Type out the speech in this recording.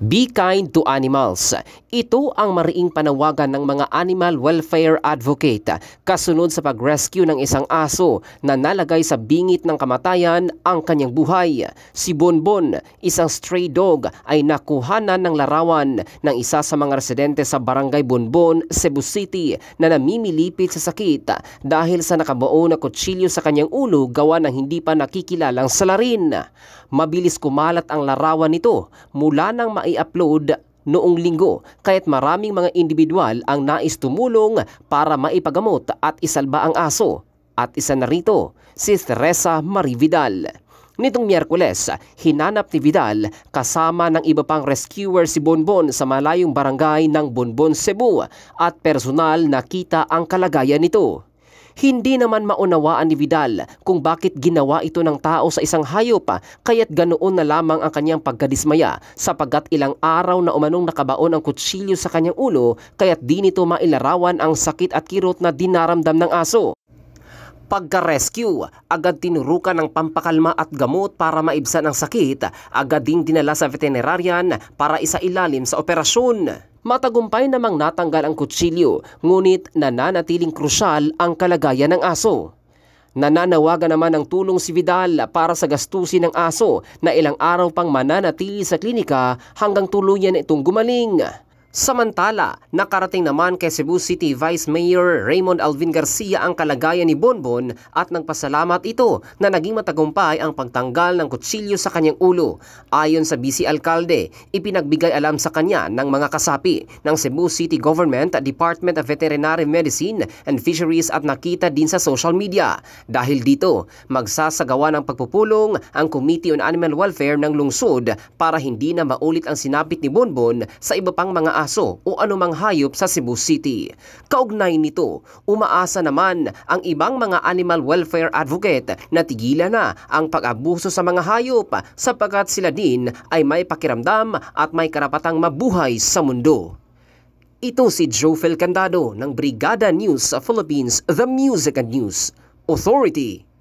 Be kind to animals. Ito ang mariing panawagan ng mga animal welfare advocate kasunod sa pag-rescue ng isang aso na nalagay sa bingit ng kamatayan ang kanyang buhay. Si Bonbon, isang stray dog, ay nakuhanan ng larawan ng isa sa mga residente sa barangay Bonbon, Cebu City na namimilipit sa sakit dahil sa nakabuo na kutsilyo sa kanyang ulo gawa ng hindi pa nakikilalang salarin. Mabilis kumalat ang larawan nito mula nang mai-upload noong linggo kaya't maraming mga individual ang nais tumulong para maipagamot at isalba ang aso. At isa na rito, si Teresa Marie Vidal. Nitong Miyerkules, hinanap ni Vidal kasama ng iba pang rescuer si Bonbon sa malayong barangay ng Bonbon, Cebu at personal nakita ang kalagayan nito. Hindi naman maunawaan ni Vidal kung bakit ginawa ito ng tao sa isang hayop kaya't ganoon na lamang ang kanyang pagkadismaya sapagkat ilang araw na umanong nakabaon ang kutsilyo sa kanyang ulo kaya't di nito mailarawan ang sakit at kirot na dinaramdam ng aso pagka-rescue. Agad tinurukan ng pampakalma at gamot para maibsan ang sakit. Agad ding dinala sa veterinarian para isa ilalim sa operasyon. Matagumpay namang natanggal ang kutsilyo ngunit nananatiling krusyal ang kalagayan ng aso. Nananawagan naman ng tulong si Vidal para sa gastusin ng aso na ilang araw pang mananatili sa klinika hanggang tuluyan itong gumaling. Samantala, nakarating naman kay Cebu City Vice Mayor Raymond Alvin Garcia ang kalagayan ni Bonbon at nagpasalamat ito na naging matagumpay ang pagtanggal ng kutsilyo sa kanyang ulo. Ayon sa BC Alcalde, ipinagbigay alam sa kanya ng mga kasapi ng Cebu City Government at Department of Veterinary Medicine and Fisheries at nakita din sa social media. Dahil dito, magsasagawa ng pagpupulong ang Committee on Animal Welfare ng lungsod para hindi na maulit ang sinapit ni Bonbon sa iba pang mga aso o anumang hayop sa Cebu City. Kaugnay nito, umaasa naman ang ibang mga animal welfare advocate na tigilan na ang pag-abuso sa mga hayop sapagkat sila din ay may pakiramdam at may karapatang mabuhay sa mundo. Ito si Joel Candado ng Brigada News sa Philippines, The Music and News Authority.